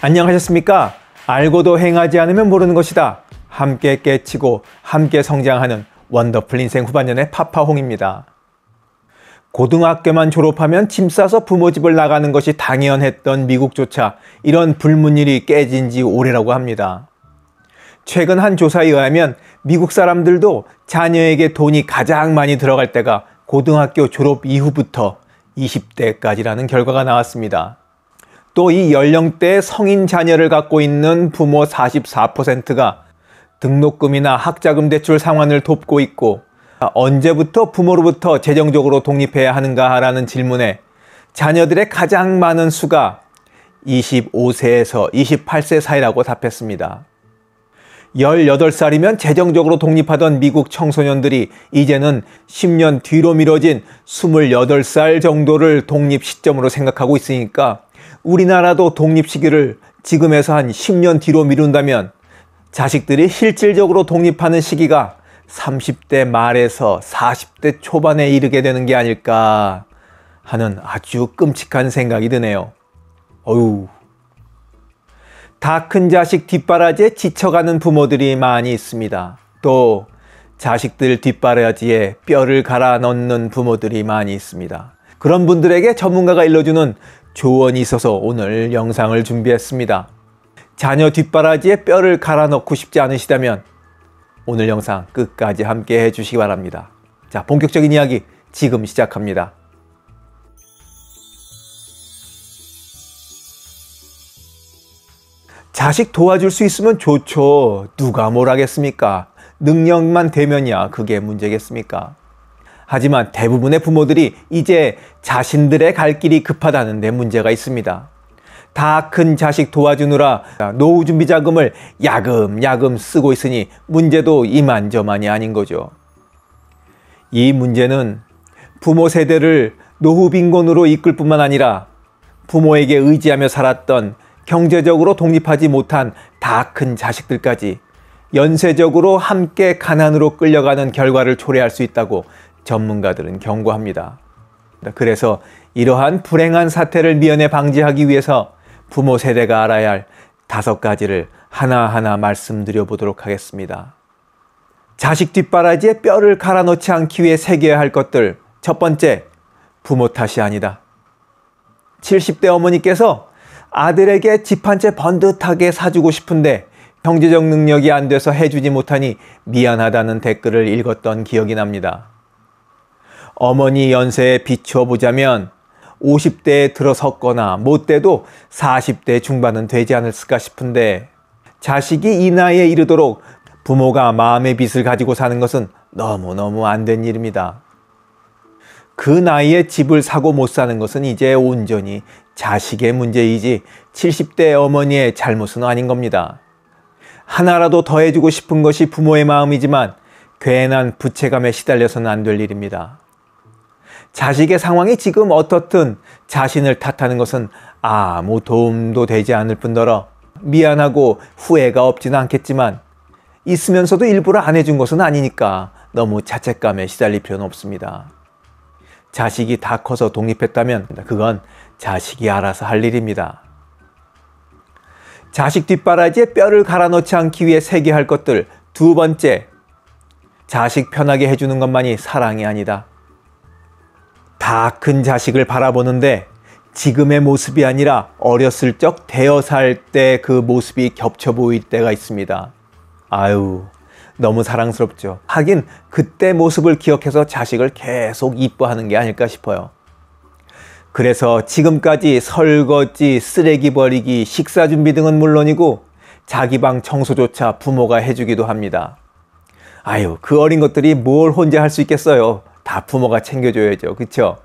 안녕하셨습니까? 알고도 행하지 않으면 모르는 것이다. 함께 깨치고 함께 성장하는 원더풀 인생 후반년의 파파홍입니다. 고등학교만 졸업하면 짐 싸서 부모 집을 나가는 것이 당연했던 미국조차 이런 불문율이 깨진 지 오래라고 합니다. 최근 한 조사에 의하면 미국 사람들도 자녀에게 돈이 가장 많이 들어갈 때가 고등학교 졸업 이후부터 20대까지라는 결과가 나왔습니다. 또이 연령대 성인 자녀를 갖고 있는 부모 44%가 등록금이나 학자금 대출 상환을 돕고 있고 아, 언제부터 부모로부터 재정적으로 독립해야 하는가라는 질문에 자녀들의 가장 많은 수가 25세에서 28세 사이라고 답했습니다. 18살이면 재정적으로 독립하던 미국 청소년들이 이제는 10년 뒤로 미뤄진 28살 정도를 독립 시점으로 생각하고 있으니까 우리나라도 독립 시기를 지금에서 한 10년 뒤로 미룬다면 자식들이 실질적으로 독립하는 시기가 30대 말에서 40대 초반에 이르게 되는 게 아닐까 하는 아주 끔찍한 생각이 드네요. 어휴. 다 큰 자식 뒷바라지에 지쳐가는 부모들이 많이 있습니다. 또 자식들 뒷바라지에 뼈를 갈아 넣는 부모들이 많이 있습니다. 그런 분들에게 전문가가 일러주는 조언이 있어서 오늘 영상을 준비했습니다. 자녀 뒷바라지에 뼈를 갈아 넣고 싶지 않으시다면 오늘 영상 끝까지 함께 해주시기 바랍니다. 자, 본격적인 이야기 지금 시작합니다. 자식 도와줄 수 있으면 좋죠. 누가 뭘 하겠습니까? 능력만 되면야 이 그게 문제겠습니까? 하지만 대부분의 부모들이 이제 자신들의 갈 길이 급하다는 데 문제가 있습니다. 다 큰 자식 도와주느라 노후 준비 자금을 야금야금 쓰고 있으니 문제도 이만저만이 아닌 거죠. 이 문제는 부모 세대를 노후 빈곤으로 이끌 뿐만 아니라 부모에게 의지하며 살았던 경제적으로 독립하지 못한 다 큰 자식들까지 연쇄적으로 함께 가난으로 끌려가는 결과를 초래할 수 있다고 전문가들은 경고합니다. 그래서 이러한 불행한 사태를 미연에 방지하기 위해서 부모 세대가 알아야 할 다섯 가지를 하나하나 말씀드려 보도록 하겠습니다. 자식 뒷바라지에 뼈를 갈아 넣지 않기 위해 새겨야 할 것들. 첫 번째, 부모 탓이 아니다. 70대 어머니께서 아들에게 집 한 채 번듯하게 사주고 싶은데 경제적 능력이 안 돼서 해주지 못하니 미안하다는 댓글을 읽었던 기억이 납니다. 어머니 연세에 비추어 보자면 50대에 들어섰거나 못돼도 40대 중반은 되지 않을까 싶은데 자식이 이 나이에 이르도록 부모가 마음의 빚을 가지고 사는 것은 너무너무 안 된 일입니다. 그 나이에 집을 사고 못 사는 것은 이제 온전히 자식의 문제이지 70대 어머니의 잘못은 아닌 겁니다. 하나라도 더해주고 싶은 것이 부모의 마음이지만 괜한 부채감에 시달려서는 안될 일입니다. 자식의 상황이 지금 어떻든 자신을 탓하는 것은 아무 도움도 되지 않을 뿐더러 미안하고 후회가 없지는 않겠지만 있으면서도 일부러 안 해준 것은 아니니까 너무 자책감에 시달릴 필요는 없습니다. 자식이 다 커서 독립했다면 그건 자식이 알아서 할 일입니다. 자식 뒷바라지에 뼈를 갈아 넣지 않기 위해 세게할 것들 두 번째 자식 편하게 해주는 것만이 사랑이 아니다. 다큰 자식을 바라보는데 지금의 모습이 아니라 어렸을 적 대여 살 때 그 모습이 겹쳐 보일 때가 있습니다. 아유, 너무 사랑스럽죠. 하긴 그때 모습을 기억해서 자식을 계속 이뻐하는 게 아닐까 싶어요. 그래서 지금까지 설거지, 쓰레기 버리기, 식사 준비 등은 물론이고 자기 방 청소조차 부모가 해주기도 합니다. 아유, 그 어린 것들이 뭘 혼자 할 수 있겠어요. 다 부모가 챙겨줘야죠. 그쵸?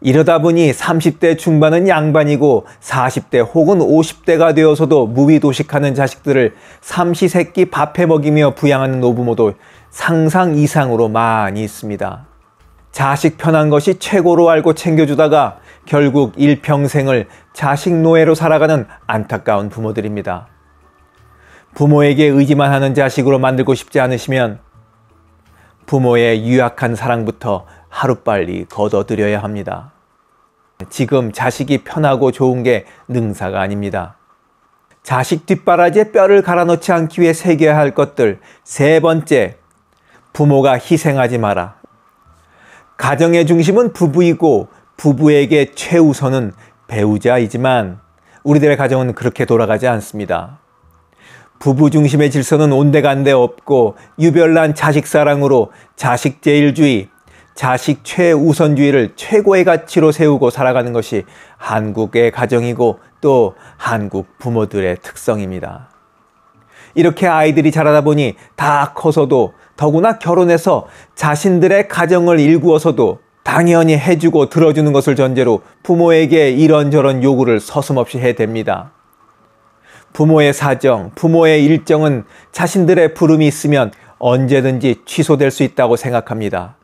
이러다 보니 30대 중반은 양반이고 40대 혹은 50대가 되어서도 무위도식하는 자식들을 삼시세끼 밥해 먹이며 부양하는 노부모도 상상 이상으로 많이 있습니다. 자식 편한 것이 최고로 알고 챙겨주다가 결국 일평생을 자식 노예로 살아가는 안타까운 부모들입니다. 부모에게 의지만 하는 자식으로 만들고 싶지 않으시면 부모의 유약한 사랑부터 하루빨리 거둬들여야 합니다. 지금 자식이 편하고 좋은 게 능사가 아닙니다. 자식 뒷바라지에 뼈를 갈아넣지 않기 위해 새겨야 할 것들. 세 번째, 부모가 희생하지 마라. 가정의 중심은 부부이고 부부에게 최우선은 배우자이지만 우리들의 가정은 그렇게 돌아가지 않습니다. 부부 중심의 질서는 온데간데 없고 유별난 자식 사랑으로 자식 제일주의, 자식 최우선주의를 최고의 가치로 세우고 살아가는 것이 한국의 가정이고 또 한국 부모들의 특성입니다. 이렇게 아이들이 자라다 보니 다 커서도 더구나 결혼해서 자신들의 가정을 일구어서도 당연히 해주고 들어주는 것을 전제로 부모에게 이런저런 요구를 서슴없이 해댑니다. 부모의 사정, 부모의 일정은 자신들의 부름이 있으면 언제든지 취소될 수 있다고 생각합니다.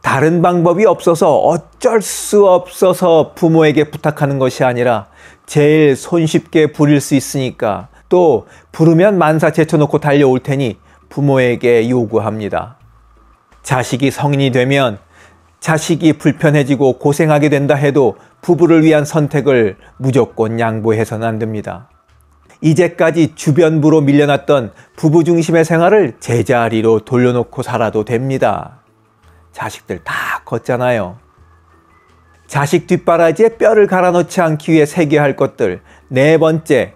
다른 방법이 없어서 어쩔 수 없어서 부모에게 부탁하는 것이 아니라 제일 손쉽게 부릴 수 있으니까 또 부르면 만사 제쳐놓고 달려올 테니 부모에게 요구합니다. 자식이 성인이 되면 자식이 불편해지고 고생하게 된다 해도 부부를 위한 선택을 무조건 양보해서는 안 됩니다. 이제까지 주변부로 밀려났던 부부 중심의 생활을 제자리로 돌려놓고 살아도 됩니다. 자식들 다 컸잖아요. 자식 뒷바라지에 뼈를 갈아넣지 않기 위해 세계할 것들. 네 번째,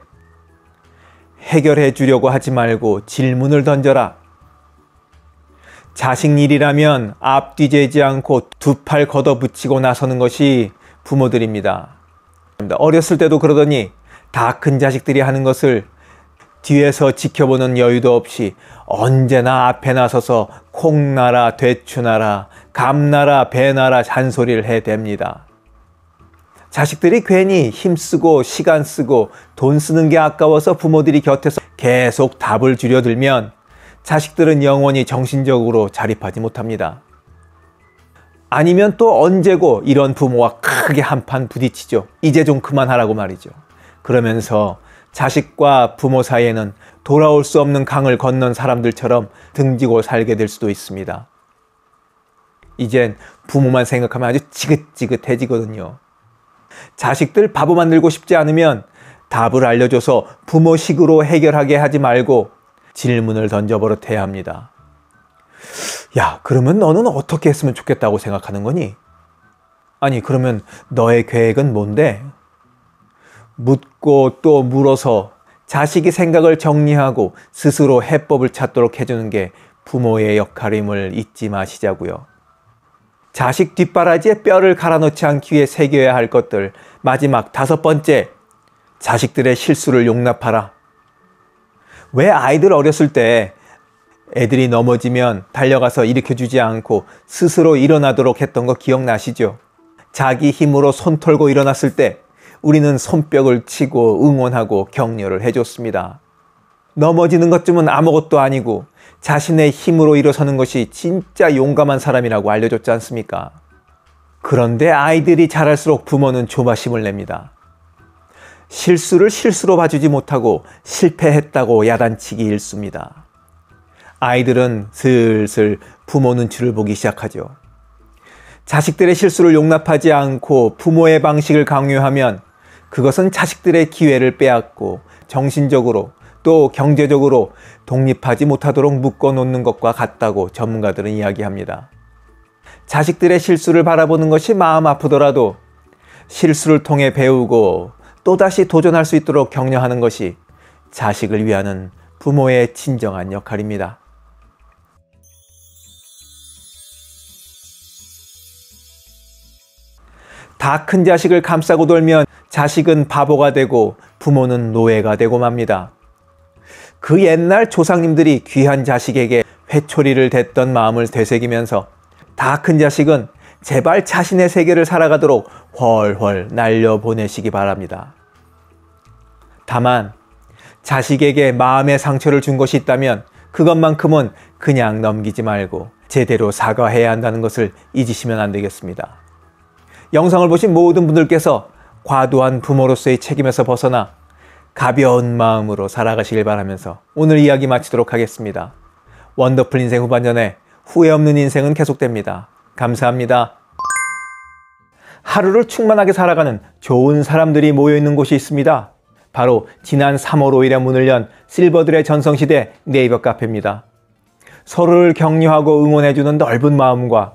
해결해 주려고 하지 말고 질문을 던져라. 자식 일이라면 앞뒤 재지 않고 두 팔 걷어붙이고 나서는 것이 부모들입니다. 어렸을 때도 그러더니 다큰 자식들이 하는 것을 뒤에서 지켜보는 여유도 없이 언제나 앞에 나서서 콩나라, 대추나라, 감나라, 배나라 잔소리를 해댑니다. 자식들이 괜히 힘쓰고 시간 쓰고 돈 쓰는 게 아까워서 부모들이 곁에서 계속 답을 줄여들면 자식들은 영원히 정신적으로 자립하지 못합니다. 아니면 또 언제고 이런 부모와 크게 한판 부딪히죠. 이제 좀 그만하라고 말이죠. 그러면서 자식과 부모 사이에는 돌아올 수 없는 강을 건넌 사람들처럼 등지고 살게 될 수도 있습니다. 이젠 부모만 생각하면 아주 지긋지긋해지거든요. 자식들 바보 만들고 싶지 않으면 답을 알려줘서 부모식으로 해결하게 하지 말고 질문을 던져버릇해야 합니다. 야, 그러면 너는 어떻게 했으면 좋겠다고 생각하는 거니? 아니, 그러면 너의 계획은 뭔데? 묻고 또 물어서 자식이 생각을 정리하고 스스로 해법을 찾도록 해주는 게 부모의 역할임을 잊지 마시자고요. 자식 뒷바라지에 뼈를 갈아놓지 않기 위해 새겨야 할 것들. 마지막 다섯 번째, 자식들의 실수를 용납하라. 왜 아이들 어렸을 때 애들이 넘어지면 달려가서 일으켜주지 않고 스스로 일어나도록 했던 거 기억나시죠? 자기 힘으로 손 털고 일어났을 때 우리는 손뼉을 치고 응원하고 격려를 해줬습니다. 넘어지는 것쯤은 아무것도 아니고 자신의 힘으로 일어서는 것이 진짜 용감한 사람이라고 알려줬지 않습니까? 그런데 아이들이 자랄수록 부모는 조마심을 냅니다. 실수를 실수로 봐주지 못하고 실패했다고 야단치기 일쑤입니다. 아이들은 슬슬 부모 눈치를 보기 시작하죠. 자식들의 실수를 용납하지 않고 부모의 방식을 강요하면 그것은 자식들의 기회를 빼앗고 정신적으로 또 경제적으로 독립하지 못하도록 묶어놓는 것과 같다고 전문가들은 이야기합니다. 자식들의 실수를 바라보는 것이 마음 아프더라도 실수를 통해 배우고 또다시 도전할 수 있도록 격려하는 것이 자식을 위하는 부모의 진정한 역할입니다. 다큰 자식을 감싸고 돌면 자식은 바보가 되고 부모는 노예가 되고 맙니다. 그 옛날 조상님들이 귀한 자식에게 회초리를 댔던 마음을 되새기면서 다 큰 자식은 제발 자신의 세계를 살아가도록 훨훨 날려보내시기 바랍니다. 다만 자식에게 마음의 상처를 준 것이 있다면 그것만큼은 그냥 넘기지 말고 제대로 사과해야 한다는 것을 잊으시면 안 되겠습니다. 영상을 보신 모든 분들께서 과도한 부모로서의 책임에서 벗어나 가벼운 마음으로 살아가시길 바라면서 오늘 이야기 마치도록 하겠습니다. 원더풀 인생 후반전에 후회 없는 인생은 계속됩니다. 감사합니다. 하루를 충만하게 살아가는 좋은 사람들이 모여있는 곳이 있습니다. 바로 지난 3월 5일에 문을 연 실버들의 전성시대 네이버 카페입니다. 서로를 격려하고 응원해주는 넓은 마음과